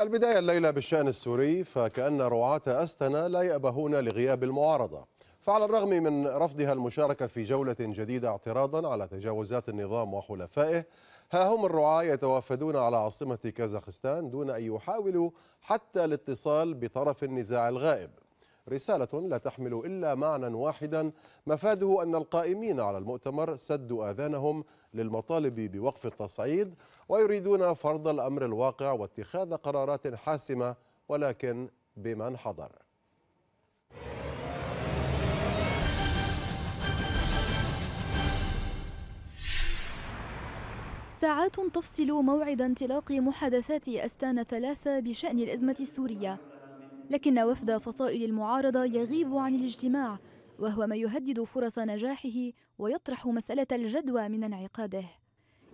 البداية الليلة بالشأن السوري فكأن رعاة أستنا لا يأبهون لغياب المعارضة فعلى الرغم من رفضها المشاركة في جولة جديدة اعتراضا على تجاوزات النظام وحلفائه ها هم الرعاة يتوافدون على عاصمة كازاخستان دون أن يحاولوا حتى الاتصال بطرف النزاع الغائب رسالة لا تحمل إلا معنى واحدا مفاده أن القائمين على المؤتمر سدوا آذانهم للمطالب بوقف التصعيد ويريدون فرض الأمر الواقع واتخاذ قرارات حاسمة ولكن بمن حضر ساعات تفصل موعد انطلاق محادثات أستان ثلاثة بشأن الأزمة السورية لكن وفد فصائل المعارضة يغيب عن الاجتماع وهو ما يهدد فرص نجاحه ويطرح مسألة الجدوى من انعقاده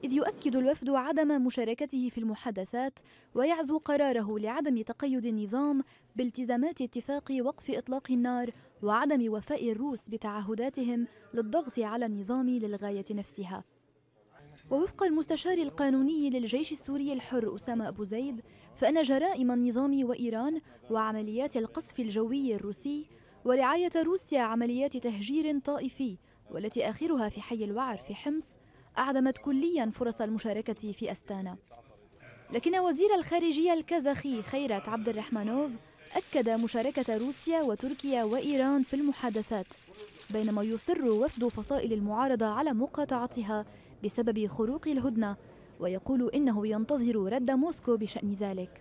إذ يؤكد الوفد عدم مشاركته في المحادثات ويعزو قراره لعدم تقيد النظام بالتزامات اتفاق وقف إطلاق النار وعدم وفاء الروس بتعهداتهم للضغط على النظام للغاية نفسها ووفق المستشار القانوني للجيش السوري الحر أسامة أبو زيد فإن جرائم النظام وإيران وعمليات القصف الجوي الروسي ورعاية روسيا عمليات تهجير طائفي والتي آخرها في حي الوعر في حمص أعدمت كليا فرص المشاركة في أستانا لكن وزير الخارجية الكازاخي خيرت عبد الرحمنوف أكد مشاركة روسيا وتركيا وإيران في المحادثات بينما يصر وفد فصائل المعارضة على مقاطعتها بسبب خروق الهدنة ويقول إنه ينتظر رد موسكو بشأن ذلك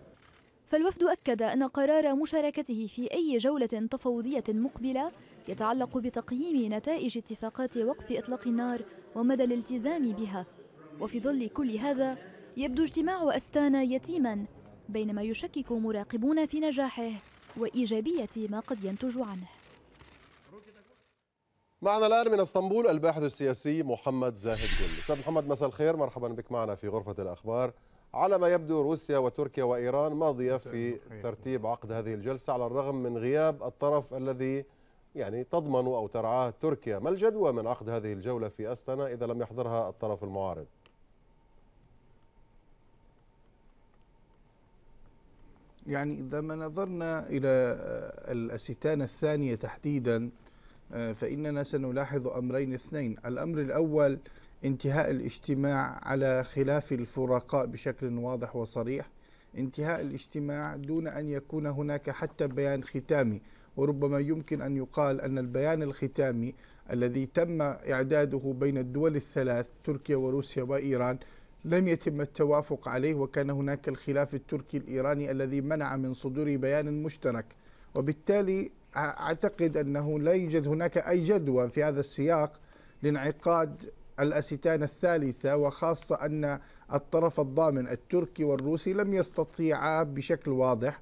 فالوفد أكد أن قرار مشاركته في أي جولة تفاوضية مقبلة يتعلق بتقييم نتائج اتفاقات وقف إطلاق النار ومدى الالتزام بها وفي ظل كل هذا يبدو اجتماع أستانا يتيما بينما يشكك مراقبون في نجاحه وإيجابية ما قد ينتج عنه معنا الآن من اسطنبول الباحث السياسي محمد زاهد جل أستاذ محمد مساء الخير مرحبا بك معنا في غرفة الأخبار على ما يبدو روسيا وتركيا وإيران ماضية في ترتيب عقد هذه الجلسة على الرغم من غياب الطرف الذي يعني تضمن أو ترعاه تركيا ما الجدوى من عقد هذه الجولة في أستنا إذا لم يحضرها الطرف المعارض يعني إذا ما نظرنا إلى الأستانة الثانية تحديداً آه، فإننا سنلاحظ أمرين اثنين الأمر الأول انتهاء الاجتماع على خلاف الفرقاء بشكل واضح وصريح انتهاء الاجتماع دون أن يكون هناك حتى بيان ختامي وربما يمكن أن يقال أن البيان الختامي الذي تم إعداده بين الدول الثلاث تركيا وروسيا وإيران لم يتم التوافق عليه وكان هناك الخلاف التركي الإيراني الذي منع من صدور بيان مشترك وبالتالي اعتقد انه لا يوجد هناك اي جدوى في هذا السياق لانعقاد الاستان الثالثه وخاصه ان الطرف الضامن التركي والروسي لم يستطيعا بشكل واضح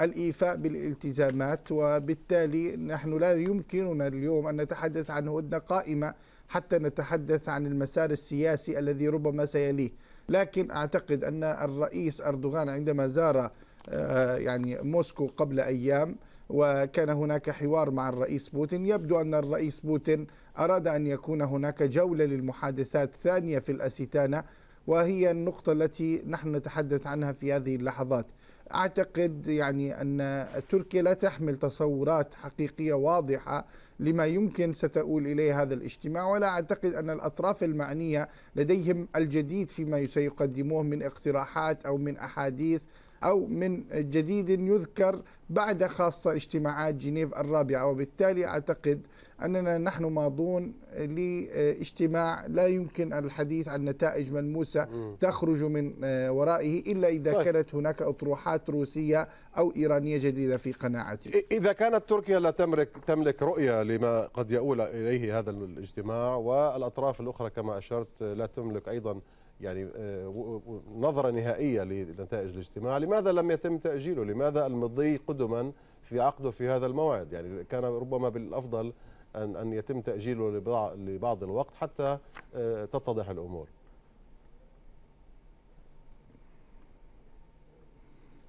الايفاء بالالتزامات وبالتالي نحن لا يمكننا اليوم ان نتحدث عن هدنه قائمه حتى نتحدث عن المسار السياسي الذي ربما سيليه لكن اعتقد ان الرئيس اردوغان عندما زار آه، يعني موسكو قبل ايام وكان هناك حوار مع الرئيس بوتين يبدو أن الرئيس بوتين أراد أن يكون هناك جولة للمحادثات ثانية في الأستانة وهي النقطة التي نحن نتحدث عنها في هذه اللحظات أعتقد يعني أن تركيا لا تحمل تصورات حقيقية واضحة لما يمكن ستؤول إليه هذا الاجتماع ولا أعتقد أن الأطراف المعنية لديهم الجديد فيما سيقدموه من اقتراحات أو من أحاديث أو من جديد يذكر بعد خاصة اجتماعات جنيف الرابعة وبالتالي أعتقد أننا نحن ماضون لاجتماع لا يمكن الحديث عن نتائج ملموسة تخرج من آه، ورائه إلا إذا طيب. كانت هناك أطروحات روسية أو إيرانية جديدة في قناعتي إذا كانت تركيا لا تملك, تملك رؤية لما قد يؤول إليه هذا الاجتماع والأطراف الأخرى كما أشرت لا تملك أيضا يعني آه، نظرة نهائية لنتائج الاجتماع لماذا لم يتم تأجيله لماذا المضي قدما في عقده في هذا الموعد يعني كان ربما بالأفضل أن أن يتم تأجيله لبعض الوقت حتى آه، تتضح الأمور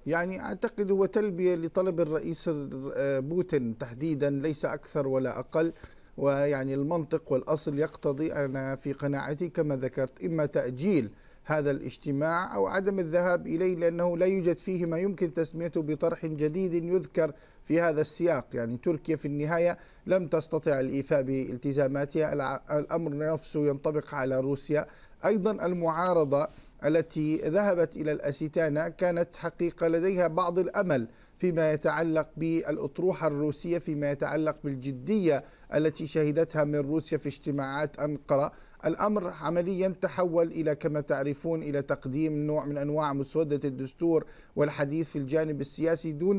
يعني أعتقد هو تلبية لطلب الرئيس آه، بوتين تحديدا ليس أكثر ولا أقل ويعني المنطق والأصل يقتضي أنا في قناعتي كما ذكرت إما تأجيل هذا الاجتماع أو عدم الذهاب إليه لأنه لا يوجد فيه ما يمكن تسميته بطرح جديد يذكر في هذا السياق يعني تركيا في النهاية لم تستطع الإيفاء بالتزاماتها الأمر نفسه ينطبق على روسيا أيضا المعارضة التي ذهبت إلى الأستانة كانت حقيقة لديها بعض الأمل فيما يتعلق بالأطروحة الروسية فيما يتعلق بالجدية التي شهدتها من روسيا في اجتماعات أنقرة الأمر عمليا تحول إلى كما تعرفون إلى تقديم نوع من أنواع مسودة الدستور والحديث في الجانب السياسي دون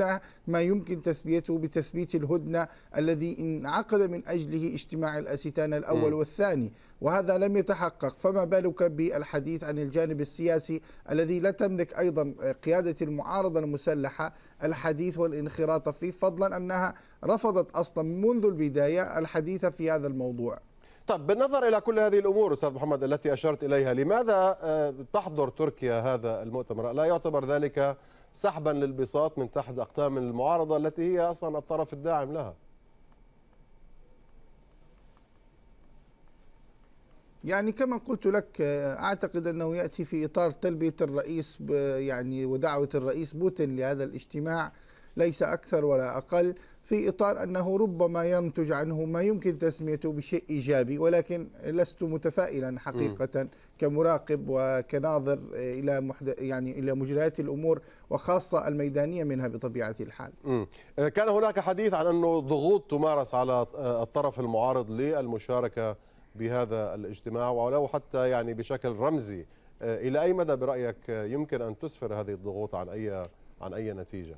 ما يمكن تثبيته بتثبيت الهدنة الذي انعقد من أجله اجتماع الأستان الأول م. والثاني وهذا لم يتحقق فما بالك بالحديث عن الجانب السياسي الذي لا تملك أيضا قيادة المعارضة المسلحة الحديث والانخراط فيه فضلا أنها رفضت أصلا منذ البداية الحديث في هذا الموضوع طب بالنظر إلى كل هذه الأمور أستاذ محمد التي أشرت إليها لماذا آه، تحضر تركيا هذا المؤتمر لا يعتبر ذلك سحبا للبساط من تحت أقدام المعارضة التي هي أصلا الطرف الداعم لها يعني كما قلت لك آه، اعتقد انه ياتي في اطار تلبيه الرئيس يعني ودعوه الرئيس بوتين لهذا الاجتماع ليس اكثر ولا اقل في إطار أنه ربما ينتج عنه ما يمكن تسميته بشيء إيجابي ولكن لست متفائلا حقيقة كمراقب وكناظر إلى محد... يعني إلى مجريات الأمور وخاصة الميدانية منها بطبيعة الحال آه، كان هناك حديث عن أنه ضغوط تمارس على آه، الطرف المعارض للمشاركة بهذا الاجتماع ولو حتى يعني بشكل رمزي آه، إلى أي مدى برأيك يمكن أن تسفر هذه الضغوط عن أي عن أي نتيجة؟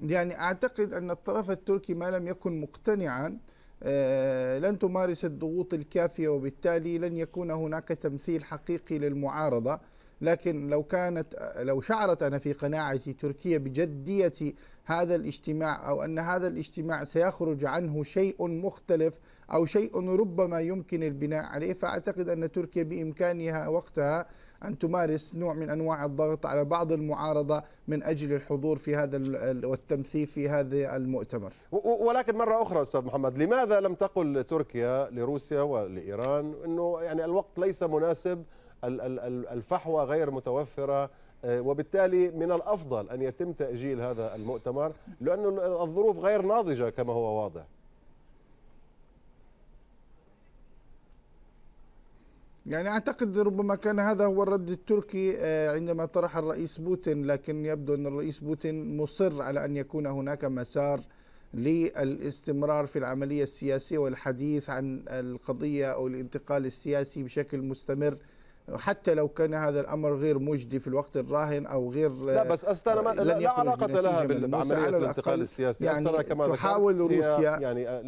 يعني أعتقد أن الطرف التركي ما لم يكن مقتنعا آه، لن تمارس الضغوط الكافية وبالتالي لن يكون هناك تمثيل حقيقي للمعارضة لكن لو كانت لو شعرت أنا في قناعتي تركيا بجدية هذا الاجتماع أو أن هذا الاجتماع سيخرج عنه شيء مختلف أو شيء ربما يمكن البناء عليه فأعتقد أن تركيا بإمكانها وقتها أن تمارس نوع من أنواع الضغط على بعض المعارضة من أجل الحضور في هذا والتمثيل في هذا المؤتمر ولكن مرة أخرى أستاذ محمد لماذا لم تقل تركيا لروسيا ولإيران أنه يعني الوقت ليس مناسب الفحوى غير متوفرة آه، وبالتالي من الأفضل أن يتم تأجيل هذا المؤتمر لأن الظروف غير ناضجة كما هو واضح يعني اعتقد ربما كان هذا هو الرد التركي آه، عندما طرح الرئيس بوتين لكن يبدو ان الرئيس بوتين مصر على ان يكون هناك مسار للاستمرار في العمليه السياسيه والحديث عن القضيه او الانتقال السياسي بشكل مستمر حتى لو كان هذا الامر غير مجدي في الوقت الراهن او غير لا بس أستنى آه، ما لا, علاقه لها بالعمليه الانتقال السياسي يعني استنا كما تحاول روسيا يعني آه،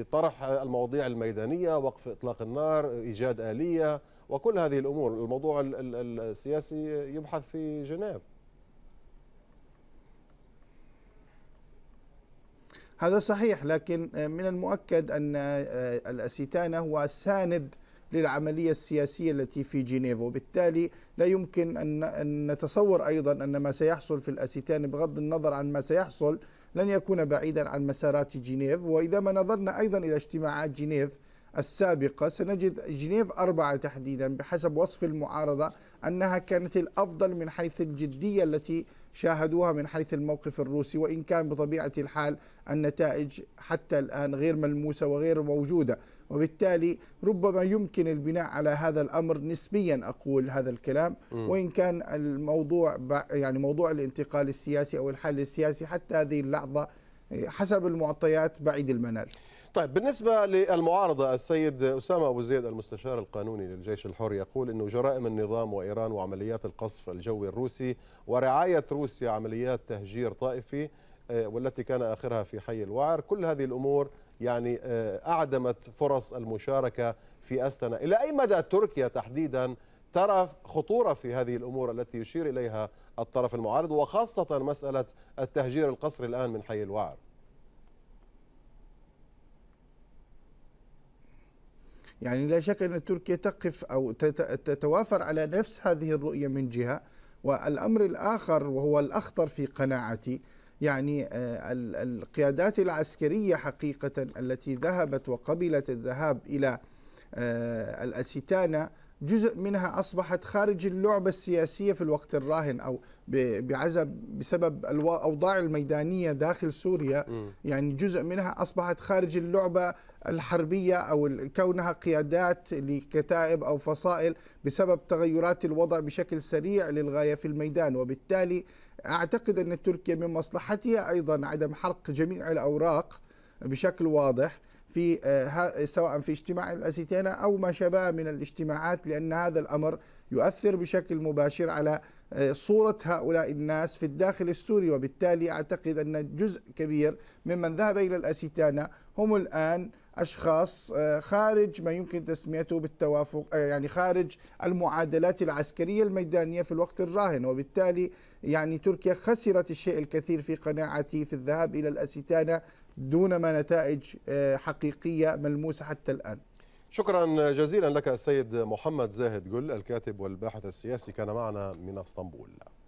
لطرح المواضيع الميدانيه وقف اطلاق النار ايجاد اليه وكل هذه الامور الموضوع السياسي يبحث في جنيف هذا صحيح لكن آه، من المؤكد ان الاستانه هو ساند للعملية السياسية التي في جنيف وبالتالي لا يمكن أن نتصور أيضا أن ما سيحصل في الأسيتان بغض النظر عن ما سيحصل لن يكون بعيدا عن مسارات جنيف وإذا ما نظرنا أيضا إلى اجتماعات جنيف السابقة سنجد جنيف أربعة تحديدا بحسب وصف المعارضة أنها كانت الأفضل من حيث الجدية التي شاهدوها من حيث الموقف الروسي وإن كان بطبيعة الحال النتائج حتى الآن غير ملموسة وغير موجودة وبالتالي ربما يمكن البناء على هذا الامر نسبيا اقول هذا الكلام وان كان الموضوع يعني موضوع الانتقال السياسي او الحل السياسي حتى هذه اللحظه حسب المعطيات بعيد المنال طيب بالنسبة للمعارضة السيد أسامة أبو زيد المستشار القانوني للجيش الحر يقول أنه جرائم النظام وإيران وعمليات القصف الجوي الروسي ورعاية روسيا عمليات تهجير طائفي آه، والتي كان آخرها في حي الوعر كل هذه الأمور يعني آه، أعدمت فرص المشاركة في أستنا إلى أي مدى تركيا تحديدا ترى خطورة في هذه الأمور التي يشير إليها الطرف المعارض وخاصة مسألة التهجير القصري الآن من حي الوعر يعني لا شك أن تركيا تقف أو تتوافر على نفس هذه الرؤية من جهة والأمر الآخر وهو الأخطر في قناعتي يعني آه، القيادات العسكرية حقيقة التي ذهبت وقبلت الذهاب إلى آه، الأسيتانا جزء منها أصبحت خارج اللعبة السياسية في الوقت الراهن أو بعزب بسبب الأوضاع الميدانية داخل سوريا يعني جزء منها أصبحت خارج اللعبة الحربية أو كونها قيادات لكتائب أو فصائل بسبب تغيرات الوضع بشكل سريع للغاية في الميدان وبالتالي أعتقد أن تركيا من مصلحتها أيضا عدم حرق جميع الأوراق بشكل واضح في آه، سواء في اجتماع الاسيتينا أو ما شابه من الاجتماعات لأن هذا الأمر يؤثر بشكل مباشر على آه، صورة هؤلاء الناس في الداخل السوري وبالتالي أعتقد أن جزء كبير ممن ذهب إلى الأسيتانا هم الآن اشخاص آه، خارج ما يمكن تسميته بالتوافق آه، يعني خارج المعادلات العسكريه الميدانيه في الوقت الراهن وبالتالي يعني تركيا خسرت الشيء الكثير في قناعتي في الذهاب الى الاستانه دون ما نتائج آه، حقيقيه ملموسه حتى الان. شكرا جزيلا لك السيد محمد زاهد جل الكاتب والباحث السياسي كان معنا من اسطنبول.